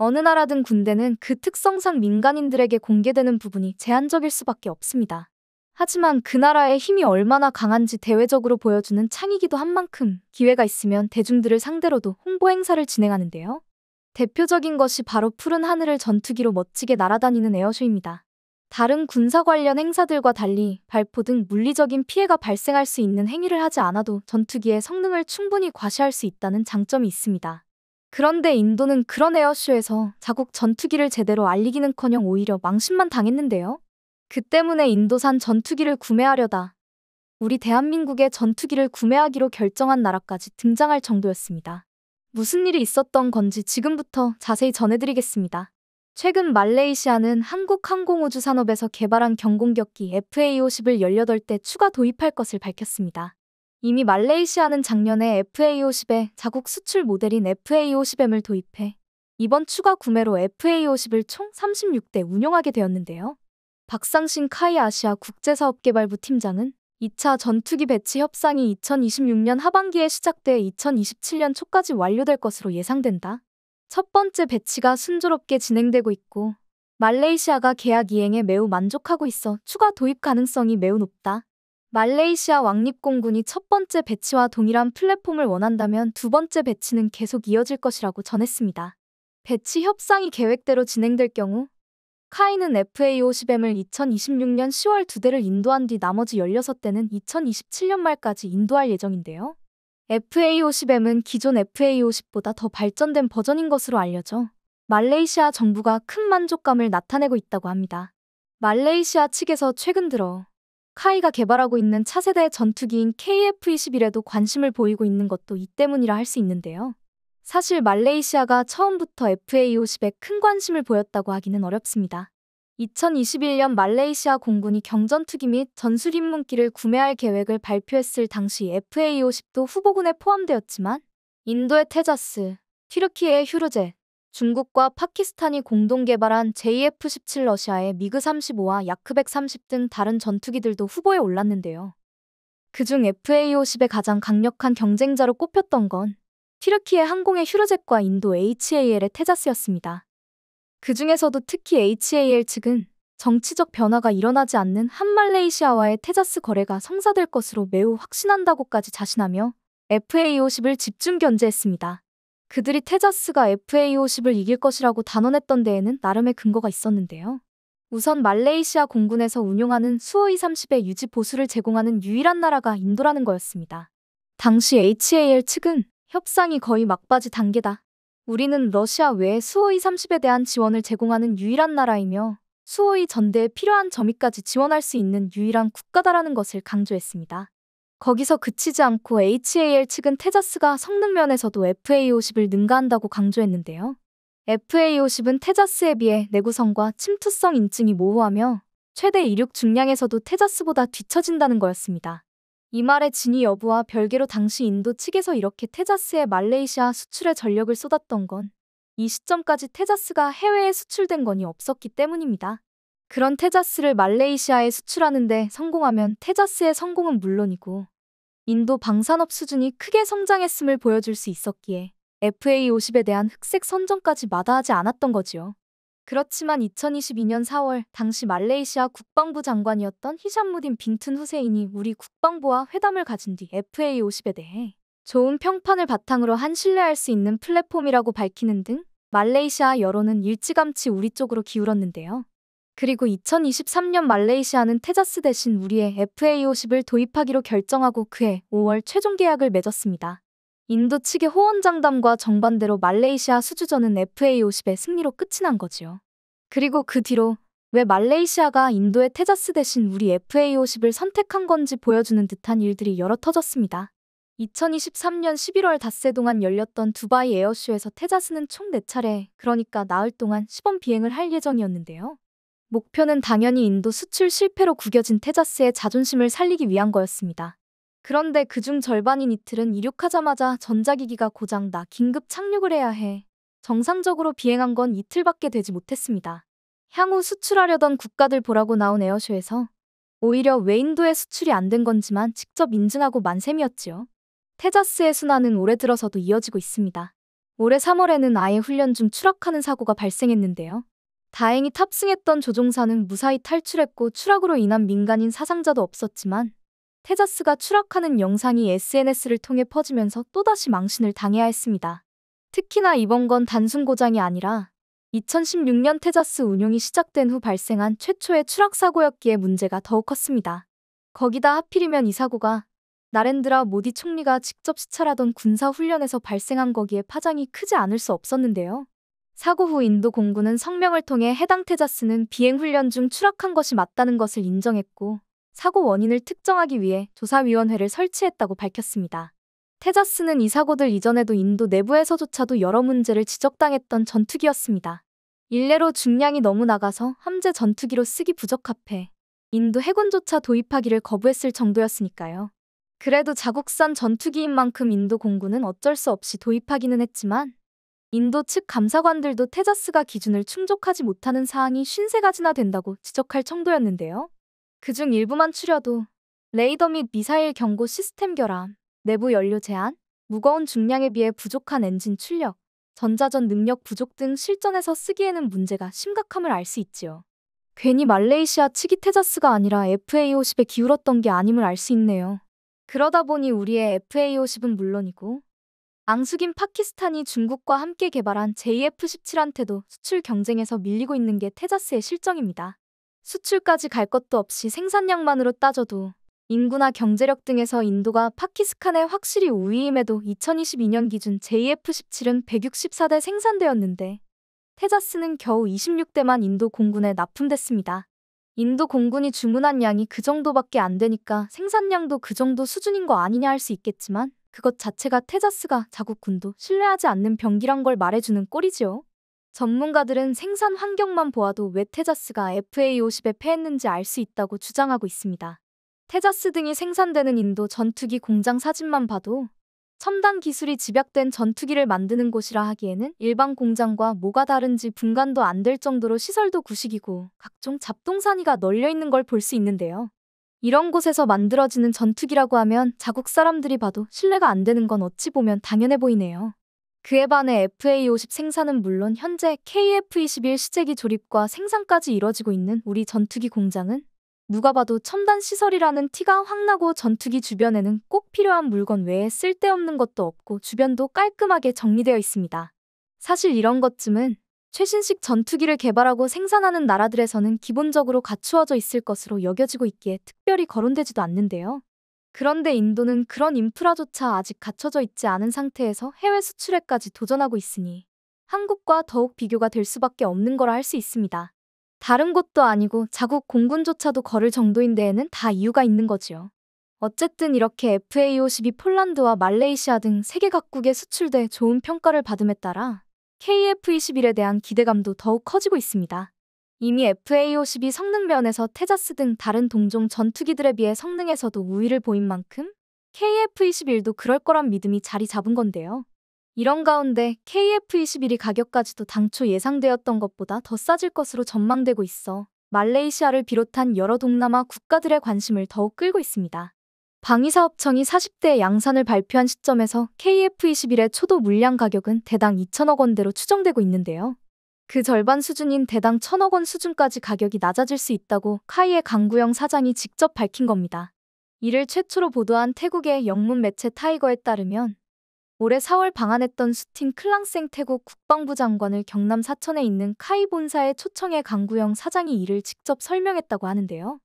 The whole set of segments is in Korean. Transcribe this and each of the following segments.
어느 나라든 군대는 그 특성상 민간인들에게 공개되는 부분이 제한적일 수밖에 없습니다. 하지만 그 나라의 힘이 얼마나 강한지 대외적으로 보여주는 창이기도 한 만큼 기회가 있으면 대중들을 상대로도 홍보 행사를 진행하는데요. 대표적인 것이 바로 푸른 하늘을 전투기로 멋지게 날아다니는 에어쇼입니다. 다른 군사 관련 행사들과 달리 발포 등 물리적인 피해가 발생할 수 있는 행위를 하지 않아도 전투기의 성능을 충분히 과시할 수 있다는 장점이 있습니다. 그런데 인도는 그런 에어쇼에서 자국 전투기를 제대로 알리기는커녕 오히려 망신만 당했는데요. 그 때문에 인도산 전투기를 구매하려다 우리 대한민국의 전투기를 구매하기로 결정한 나라까지 등장할 정도였습니다. 무슨 일이 있었던 건지 지금부터 자세히 전해드리겠습니다. 최근 말레이시아는 한국 항공우주 산업에서 개발한 경공격기 FA-50을 18대 추가 도입할 것을 밝혔습니다. 이미 말레이시아는 작년에 FA50에 자국 수출 모델인 FA50M을 도입해 이번 추가 구매로 FA50을 총 36대 운영하게 되었는데요. 박상신 카이 아시아 국제사업개발부 팀장은 2차 전투기 배치 협상이 2026년 하반기에 시작돼 2027년 초까지 완료될 것으로 예상된다. 첫 번째 배치가 순조롭게 진행되고 있고 말레이시아가 계약 이행에 매우 만족하고 있어 추가 도입 가능성이 매우 높다. 말레이시아 왕립공군이 첫 번째 배치와 동일한 플랫폼을 원한다면 두 번째 배치는 계속 이어질 것이라고 전했습니다. 배치 협상이 계획대로 진행될 경우 카이는 FA50M을 2026년 10월 두 대를 인도한 뒤 나머지 16대는 2027년 말까지 인도할 예정인데요. FA50M은 기존 FA50보다 더 발전된 버전인 것으로 알려져 말레이시아 정부가 큰 만족감을 나타내고 있다고 합니다. 말레이시아 측에서 최근 들어 카이가 개발하고 있는 차세대 전투기인 KF-21에도 관심을 보이고 있는 것도 이 때문이라 할 수 있는데요. 사실 말레이시아가 처음부터 FA-50에 큰 관심을 보였다고 하기는 어렵습니다. 2021년 말레이시아 공군이 경전투기 및 전술 인문기를 구매할 계획을 발표했을 당시 FA-50도 후보군에 포함되었지만 인도의 테자스, 튀르키예의 휴르제, 중국과 파키스탄이 공동 개발한 JF-17 러시아의 미그-35와 야크-130 등 다른 전투기들도 후보에 올랐는데요. 그중 FA-50의 가장 강력한 경쟁자로 꼽혔던 건튀르키의 항공의 휴르젯과 인도 HAL의 테자스였습니다. 그 중에서도 특히 HAL 측은 정치적 변화가 일어나지 않는 한 말레이시아와의 테자스 거래가 성사될 것으로 매우 확신한다고까지 자신하며 FA-50을 집중 견제했습니다. 그들이 테자스가 FA50을 이길 것이라고 단언했던 데에는 나름의 근거가 있었는데요. 우선 말레이시아 공군에서 운용하는 수호이 30의 유지 보수를 제공하는 유일한 나라가 인도라는 거였습니다. 당시 HAL 측은 협상이 거의 막바지 단계다. 우리는 러시아 외에 수호이 30에 대한 지원을 제공하는 유일한 나라이며 수호이 전대에 필요한 점이까지 지원할 수 있는 유일한 국가다라는 것을 강조했습니다. 거기서 그치지 않고 HAL 측은 테자스가 성능 면에서도 FA50을 능가한다고 강조했는데요. FA50은 테자스에 비해 내구성과 침투성 인증이 모호하며 최대 이륙 중량에서도 테자스보다 뒤처진다는 거였습니다. 이 말의 진위 여부와 별개로 당시 인도 측에서 이렇게 테자스의 말레이시아 수출에 전력을 쏟았던 건 이 시점까지 테자스가 해외에 수출된 건이 없었기 때문입니다. 그런 테자스를 말레이시아에 수출하는데 성공하면 테자스의 성공은 물론이고 인도 방산업 수준이 크게 성장했음을 보여줄 수 있었기에 FA50에 대한 흑색 선정까지 마다하지 않았던 거지요. 그렇지만 2022년 4월 당시 말레이시아 국방부 장관이었던 히샴무딘 빈튼 후세인이 우리 국방부와 회담을 가진 뒤 FA50에 대해 좋은 평판을 바탕으로 한 신뢰할 수 있는 플랫폼이라고 밝히는 등 말레이시아 여론은 일찌감치 우리 쪽으로 기울었는데요. 그리고 2023년 말레이시아는 테자스 대신 우리의 FA50을 도입하기로 결정하고 그해 5월 최종 계약을 맺었습니다. 인도 측의 호언장담과 정반대로 말레이시아 수주전은 FA50의 승리로 끝이 난 거지요. 그리고 그 뒤로 왜 말레이시아가 인도의 테자스 대신 우리 FA50을 선택한 건지 보여주는 듯한 일들이 여러 터졌습니다. 2023년 11월 닷새 동안 열렸던 두바이 에어쇼에서 테자스는 총 4차례, 그러니까 나흘 동안 시범 비행을 할 예정이었는데요. 목표는 당연히 인도 수출 실패로 구겨진 테자스의 자존심을 살리기 위한 거였습니다. 그런데 그 중 절반인 이틀은 이륙하자마자 전자기기가 고장나 긴급 착륙을 해야 해 정상적으로 비행한 건 이틀밖에 되지 못했습니다. 향후 수출하려던 국가들 보라고 나온 에어쇼에서 오히려 외인도의 수출이 안 된 건지만 직접 인증하고 만셈이었지요. 테자스의 순환은 올해 들어서도 이어지고 있습니다. 올해 3월에는 아예 훈련 중 추락하는 사고가 발생했는데요. 다행히 탑승했던 조종사는 무사히 탈출했고 추락으로 인한 민간인 사상자도 없었지만 테자스가 추락하는 영상이 SNS를 통해 퍼지면서 또다시 망신을 당해야 했습니다. 특히나 이번 건 단순 고장이 아니라 2016년 테자스 운용이 시작된 후 발생한 최초의 추락 사고였기에 문제가 더욱 컸습니다. 거기다 하필이면 이 사고가 나렌드라 모디 총리가 직접 시찰하던 군사 훈련에서 발생한 거기에 파장이 크지 않을 수 없었는데요. 사고 후 인도 공군은 성명을 통해 해당 테자스는 비행 훈련 중 추락한 것이 맞다는 것을 인정했고 사고 원인을 특정하기 위해 조사위원회를 설치했다고 밝혔습니다. 테자스는 이 사고들 이전에도 인도 내부에서조차도 여러 문제를 지적당했던 전투기였습니다. 일례로 중량이 너무 나가서 함재 전투기로 쓰기 부적합해 인도 해군조차 도입하기를 거부했을 정도였으니까요. 그래도 자국산 전투기인 만큼 인도 공군은 어쩔 수 없이 도입하기는 했지만 인도 측 감사관들도 테자스가 기준을 충족하지 못하는 사항이 53가지나 된다고 지적할 정도였는데요. 그 중 일부만 추려도 레이더 및 미사일 경고 시스템 결함, 내부 연료 제한, 무거운 중량에 비해 부족한 엔진 출력, 전자전 능력 부족 등 실전에서 쓰기에는 문제가 심각함을 알 수 있지요. 괜히 말레이시아 측이 테자스가 아니라 FA50에 기울었던 게 아님을 알 수 있네요. 그러다 보니 우리의 FA50은 물론이고 앙숙인 파키스탄이 중국과 함께 개발한 JF-17한테도 수출 경쟁에서 밀리고 있는 게 테자스의 실정입니다. 수출까지 갈 것도 없이 생산량만으로 따져도 인구나 경제력 등에서 인도가 파키스탄에 확실히 우위임에도 2022년 기준 JF-17은 164대 생산되었는데 테자스는 겨우 26대만 인도 공군에 납품됐습니다. 인도 공군이 주문한 양이 그 정도밖에 안 되니까 생산량도 그 정도 수준인 거 아니냐 할 수 있겠지만 그것 자체가 테자스가 자국군도 신뢰하지 않는 병기란 걸 말해주는 꼴이지요. 전문가들은 생산 환경만 보아도 왜 테자스가 FA50에 패했는지 알 수 있다고 주장하고 있습니다. 테자스 등이 생산되는 인도 전투기 공장 사진만 봐도 첨단 기술이 집약된 전투기를 만드는 곳이라 하기에는 일반 공장과 뭐가 다른지 분간도 안 될 정도로 시설도 구식이고 각종 잡동사니가 널려 있는 걸 볼 수 있는데요. 이런 곳에서 만들어지는 전투기라고 하면 자국 사람들이 봐도 신뢰가 안 되는 건 어찌 보면 당연해 보이네요. 그에 반해 FA-50 생산은 물론 현재 KF-21 시제기 조립과 생산까지 이뤄지고 있는 우리 전투기 공장은 누가 봐도 첨단 시설이라는 티가 확 나고 전투기 주변에는 꼭 필요한 물건 외에 쓸데없는 것도 없고 주변도 깔끔하게 정리되어 있습니다. 사실 이런 것쯤은 최신식 전투기를 개발하고 생산하는 나라들에서는 기본적으로 갖추어져 있을 것으로 여겨지고 있기에 특별히 거론되지도 않는데요. 그런데 인도는 그런 인프라조차 아직 갖춰져 있지 않은 상태에서 해외 수출에까지 도전하고 있으니 한국과 더욱 비교가 될 수밖에 없는 거라 할 수 있습니다. 다른 곳도 아니고 자국 공군조차도 걸을 정도인 데에는 다 이유가 있는 거지요. 어쨌든 이렇게 FA52 폴란드와 말레이시아 등 세계 각국에 수출돼 좋은 평가를 받음에 따라 KF-21에 e 대한 기대감도 더욱 커지고 있습니다. 이미 FA-52 성능 면에서 테자스 등 다른 동종 전투기들에 비해 성능에서도 우위를 보인 만큼 KF-21도 e 그럴 거란 믿음이 자리 잡은 건데요. 이런 가운데 KF-21이 e 가격까지도 당초 예상되었던 것보다 더 싸질 것으로 전망되고 있어 말레이시아를 비롯한 여러 동남아 국가들의 관심을 더욱 끌고 있습니다. 방위사업청이 40대 양산을 발표한 시점에서 KF21의 초도 물량 가격은 대당 2천억 원대로 추정되고 있는데요. 그 절반 수준인 대당 1천억 원 수준까지 가격이 낮아질 수 있다고 카이의 강구영 사장이 직접 밝힌 겁니다. 이를 최초로 보도한 태국의 영문 매체 타이거에 따르면 올해 4월 방한했던 수틴 클랑생 태국 국방부 장관을 경남 사천에 있는 카이 본사에 초청해 강구영 사장이 이를 직접 설명했다고 하는데요.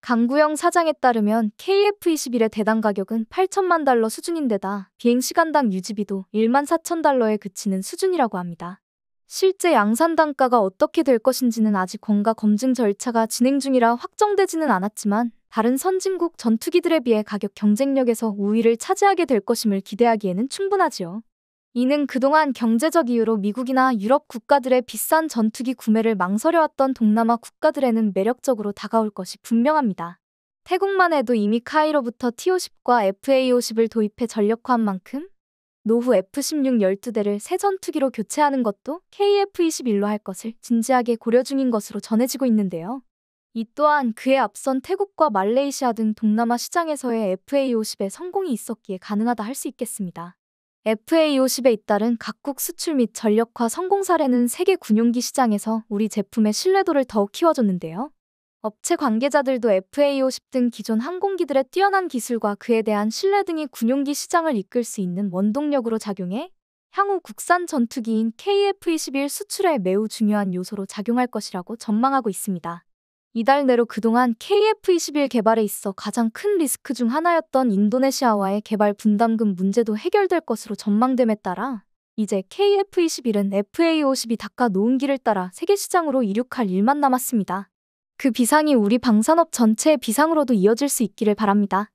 강구영 사장에 따르면 KF-21의 대당 가격은 8천만 달러 수준인데다 비행시간당 유지비도 1만 4천 달러에 그치는 수준이라고 합니다. 실제 양산 단가가 어떻게 될 것인지는 아직 권가 검증 절차가 진행 중이라 확정되지는 않았지만 다른 선진국 전투기들에 비해 가격 경쟁력에서 우위를 차지하게 될 것임을 기대하기에는 충분하지요. 이는 그동안 경제적 이유로 미국이나 유럽 국가들의 비싼 전투기 구매를 망설여왔던 동남아 국가들에는 매력적으로 다가올 것이 분명합니다. 태국만 해도 이미 카이로부터 T-50과 FA-50을 도입해 전력화한 만큼 노후 F-16 12대를 새 전투기로 교체하는 것도 KF-21로 할 것을 진지하게 고려 중인 것으로 전해지고 있는데요. 이 또한 그에 앞선 태국과 말레이시아 등 동남아 시장에서의 FA-50의 성공이 있었기에 가능하다 할 수 있겠습니다. FA50에 잇따른 각국 수출 및 전력화 성공 사례는 세계 군용기 시장에서 우리 제품의 신뢰도를 더욱 키워줬는데요. 업체 관계자들도 FA50 등 기존 항공기들의 뛰어난 기술과 그에 대한 신뢰 등이 군용기 시장을 이끌 수 있는 원동력으로 작용해 향후 국산 전투기인 KF-21 수출에 매우 중요한 요소로 작용할 것이라고 전망하고 있습니다. 이달 내로 그동안 KF-21 개발에 있어 가장 큰 리스크 중 하나였던 인도네시아와의 개발 분담금 문제도 해결될 것으로 전망됨에 따라 이제 KF-21은 FA-52 닦아 놓은 길을 따라 세계 시장으로 이륙할 일만 남았습니다. 그 비상이 우리 방산업 전체의 비상으로도 이어질 수 있기를 바랍니다.